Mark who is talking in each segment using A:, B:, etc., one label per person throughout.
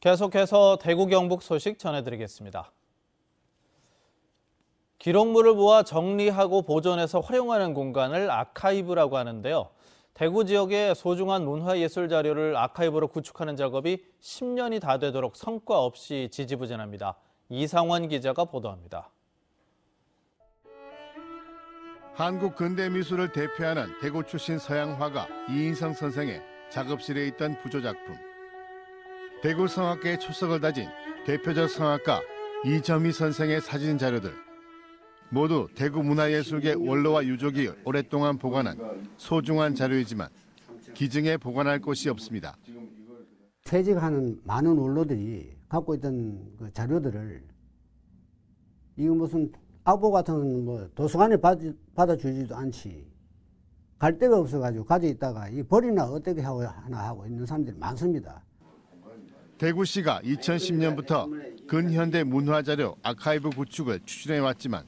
A: 계속해서 대구 경북 소식 전해드리겠습니다. 기록물을 모아 정리하고 보존해서 활용하는 공간을 아카이브라고 하는데요. 대구 지역의 소중한 문화예술 자료를 아카이브로 구축하는 작업이 10년이 다 되도록 성과 없이 지지부진합니다. 이상원 기자가 보도합니다.
B: 한국 근대미술을 대표하는 대구 출신 서양화가 이인성 선생의 작업실에 있던 부조작품 대구 성악계의 초석을 다진 대표적 성악가 이점희 선생의 사진 자료들 모두 대구 문화예술계 원로와 유족이 오랫동안 보관한 소중한 자료이지만 기증에 보관할 곳이 없습니다. 퇴직하는 많은 원로들이 갖고 있던 그 자료들을 이거 무슨 악보 같은 뭐 도서관에 받, 받아주지도 않지 갈 데가 없어가지고 가져 있다가 이 버리나
A: 어떻게 하나 하고 있는 사람들이 많습니다.
B: 대구시가 2010년부터 근현대 문화자료 아카이브 구축을 추진해 왔지만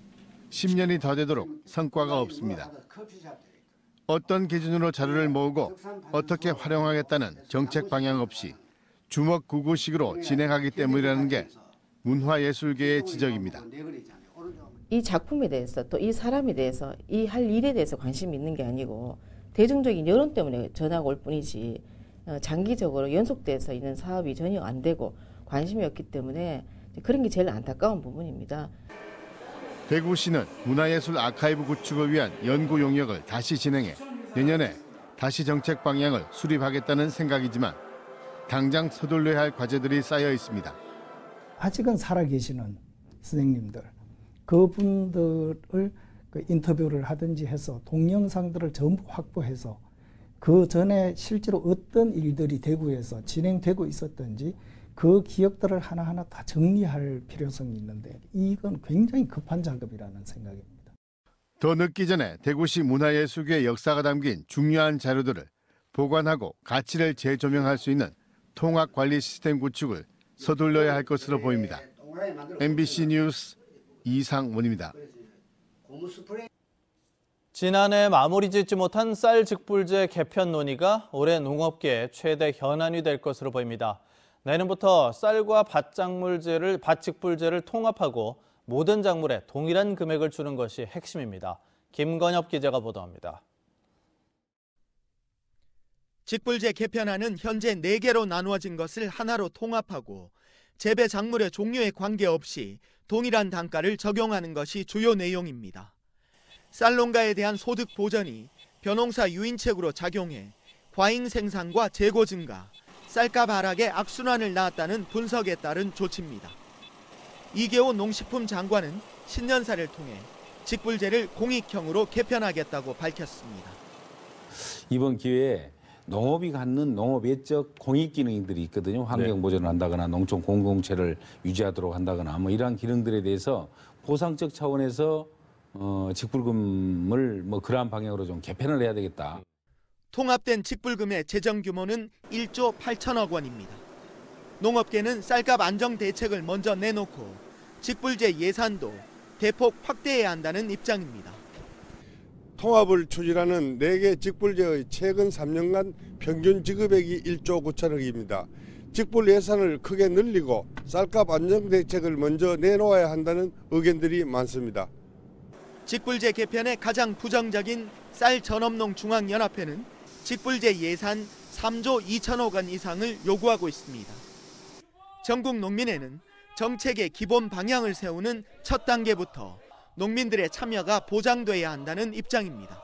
B: 10년이 더 되도록 성과가 없습니다. 어떤 기준으로 자료를 모으고 어떻게 활용하겠다는 정책 방향 없이 주먹구구식으로 진행하기 때문이라는 게 문화예술계의 지적입니다.
A: 이 작품에 대해서 또 이 사람에 대해서 이 할 일에 대해서 관심이 있는 게 아니고 대중적인 여론 때문에 전화가 올 뿐이지 어, 장기적으로 연속돼서 있는 사업이 전혀 안 되고 관심이 없기 때문에 그런 게 제일 안타까운 부분입니다.
B: 대구시는 문화예술 아카이브 구축을 위한 연구 용역을 다시 진행해 내년에 다시 정책 방향을 수립하겠다는 생각이지만 당장 서둘러야 할 과제들이 쌓여 있습니다.
A: 아직은 살아계시는 선생님들, 그분들을 그 인터뷰를 하든지 해서 동영상들을 전부 확보해서 그 전에 실제로 어떤 일들이 대구에서 진행되고 있었던지 그 기억들을 하나하나 다 정리할 필요성이 있는데 이건 굉장히 급한 작업이라는 생각입니다.
B: 더 늦기 전에 대구시 문화예술계 역사가 담긴 중요한 자료들을 보관하고 가치를 재조명할 수 있는 통합관리 시스템 구축을 서둘러야 할 것으로 보입니다. 네,
A: MBC 뉴스 이상원입니다. 지난해 마무리 짓지 못한 쌀 직불제 개편 논의가 올해 농업계 최대 현안이 될 것으로 보입니다. 내년부터 쌀과 밭작물제를 밭직불제를 통합하고 모든 작물에 동일한 금액을 주는 것이 핵심입니다.
C: 김건엽 기자가 보도합니다. 직불제 개편안은 현재 4개로 나누어진 것을 하나로 통합하고 재배 작물의 종류에 관계없이 동일한 단가를 적용하는 것이 주요 내용입니다. 쌀농가에 대한 소득 보전이 벼농사 유인책으로 작용해 과잉 생산과 재고 증가, 쌀값 하락에 악순환을 낳았다는 분석에 따른 조치입니다. 이계호 농식품 장관은 신년사를 통해 직불제를 공익형으로 개편하겠다고 밝혔습니다.
B: 이번 기회에 농업이 갖는 농업 외적 공익 기능들이 있거든요. 환경 네. 보존을 한다거나 농촌 공동체를 유지하도록 한다거나 뭐 이러한 기능들에 대해서 보상적 차원에서 어, 직불금을 뭐 그러한 방향으로 좀 개편을 해야 되겠다.
C: 통합된 직불금의 재정 규모는 1조 8천억 원입니다. 농업계는 쌀값 안정 대책을 먼저 내놓고 직불제 예산도 대폭 확대해야 한다는 입장입니다. 통합을 추진하는 4개 직불제의 최근 3년간
B: 평균 지급액이 1조 9천억입니다. 직불 예산을 크게 늘리고 쌀값 안정 대책을 먼저 내놓아야 한다는 의견들이 많습니다.
C: 직불제 개편의 가장 부정적인 쌀 전업농 중앙연합회는 직불제 예산 3조 2천억 원 이상을 요구하고 있습니다. 전국 농민회는 정책의 기본 방향을 세우는 첫 단계부터 농민들의 참여가 보장돼야 한다는 입장입니다.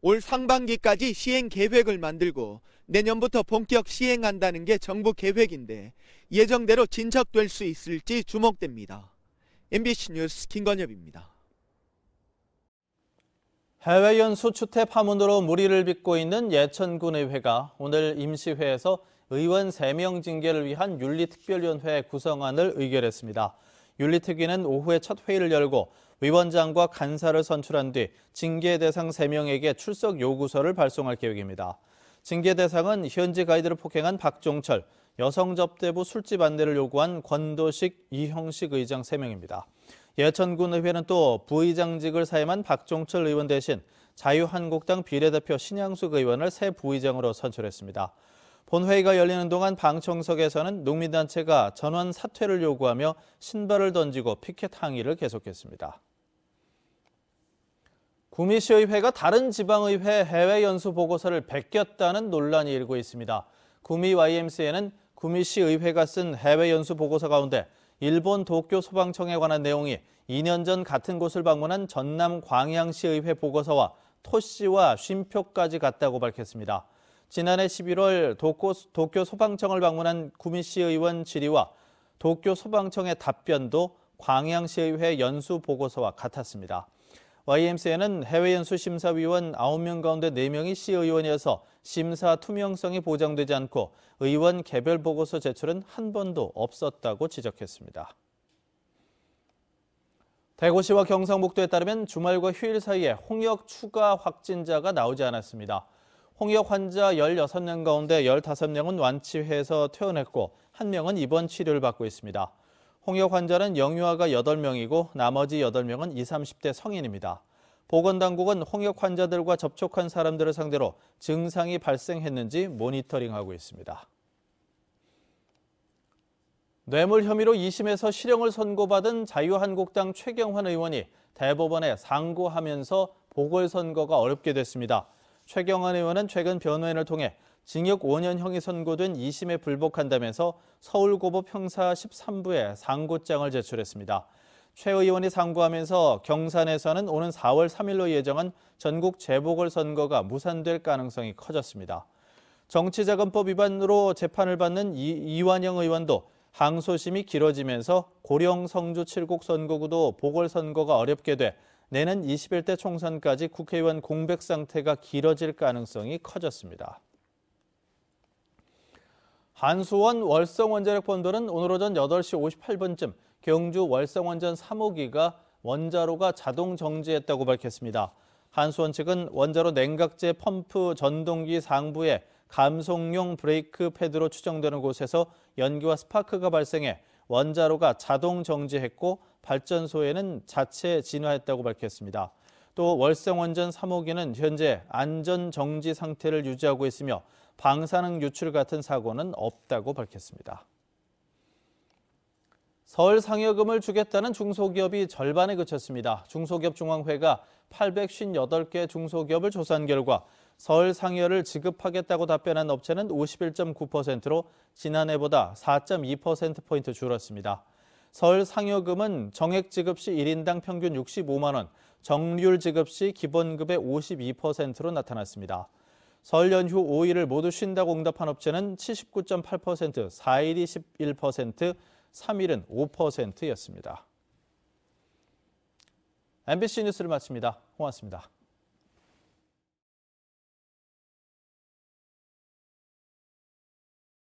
C: 올 상반기까지 시행 계획을 만들고 내년부터 본격 시행한다는 게 정부 계획인데 예정대로 진척될 수 있을지 주목됩니다. MBC 뉴스 김건엽입니다.
A: 해외 연수 추태 파문으로 무리를 빚고 있는 예천군의회가 오늘 임시회에서 의원 3명 징계를 위한 윤리특별위원회 구성안을 의결했습니다. 윤리특위는 오후에 첫 회의를 열고 위원장과 간사를 선출한 뒤 징계 대상 3명에게 출석 요구서를 발송할 계획입니다. 징계 대상은 현지 가이드를 폭행한 박종철, 여성접대부 술집 안내를 요구한 권도식, 이형식 의장 3명입니다. 예천군 의회는 또 부의장직을 사임한 박종철 의원 대신 자유한국당 비례대표 신양숙 의원을 새 부의장으로 선출했습니다. 본회의가 열리는 동안 방청석에서는 농민단체가 전원 사퇴를 요구하며 신발을 던지고 피켓 항의를 계속했습니다. 구미시의회가 다른 지방의회 해외 연수 보고서를 베꼈다는 논란이 일고 있습니다. 구미 YMCA는 구미시의회가 쓴 해외 연수 보고서 가운데 일본 도쿄 소방청에 관한 내용이 2년 전 같은 곳을 방문한 전남 광양시의회 보고서와 토씨와 쉼표까지 갔다고 밝혔습니다. 지난해 11월 도쿄, 도쿄 소방청을 방문한 구미시 의원 질의와 도쿄 소방청의 답변도 광양시의회 연수 보고서와 같았습니다. YMCA는 해외연수심사위원 9명 가운데 4명이 시 의원이어서 심사 투명성이 보장되지 않고 의원 개별 보고서 제출은 한 번도 없었다고 지적했습니다. 대구시와 경상북도에 따르면 주말과 휴일 사이에 홍역 추가 확진자가 나오지 않았습니다. 홍역 환자 16명 가운데 15명은 완치해서 퇴원했고 1명은 입원 치료를 받고 있습니다. 홍역 환자는 영유아가 8명이고 나머지 8명은 20, 30대 성인입니다. 보건당국은 홍역 환자들과 접촉한 사람들을 상대로 증상이 발생했는지 모니터링하고 있습니다. 뇌물 혐의로 2심에서 실형을 선고받은 자유한국당 최경환 의원이 대법원에 상고하면서 보궐선거가 어렵게 됐습니다. 최경환 의원은 최근 변호인을 통해 징역 5년형이 선고된 2심에 불복한다면서 서울고법 형사 13부에 상고장을 제출했습니다. 최 의원이 상고하면서 경산에서는 오는 4월 3일로 예정한 전국 재보궐선거가 무산될 가능성이 커졌습니다. 정치자금법 위반으로 재판을 받는 이, 이완영 의원도 항소심이 길어지면서 고령 성주 7곡 선거구도 보궐선거가 어렵게 돼내년 21대 총선까지 국회의원 공백 상태가 길어질 가능성이 커졌습니다. 한수원 월성원자력본도는 오늘 오전 8시 58분쯤 경주 월성원전 3호기가 원자로가 자동 정지했다고 밝혔습니다. 한수원 측은 원자로 냉각제 펌프 전동기 상부에 감속용 브레이크 패드로 추정되는 곳에서 연기와 스파크가 발생해 원자로가 자동 정지했고 발전소에는 자체 진화했다고 밝혔습니다. 또 월성원전 3호기는 현재 안전 정지 상태를 유지하고 있으며 방사능 유출 같은 사고는 없다고 밝혔습니다. 서울 상여금을 주겠다는 중소기업이 절반에 그쳤습니다. 중소기업중앙회가 858개 중소기업을 조사한 결과 서울 상여를 지급하겠다고 답변한 업체는 51.9%로 지난해보다 4.2%포인트 줄었습니다. 서울 상여금은 정액 지급 시 1인당 평균 65만 원, 정률 지급 시 기본급의 52%로 나타났습니다. 설 연휴 5일을 모두 쉰다고 응답한 업체는 79.8%, 4일이 11%, 3일은 5%였습니다. MBC 뉴스를
C: 마칩니다. 고맙습니다.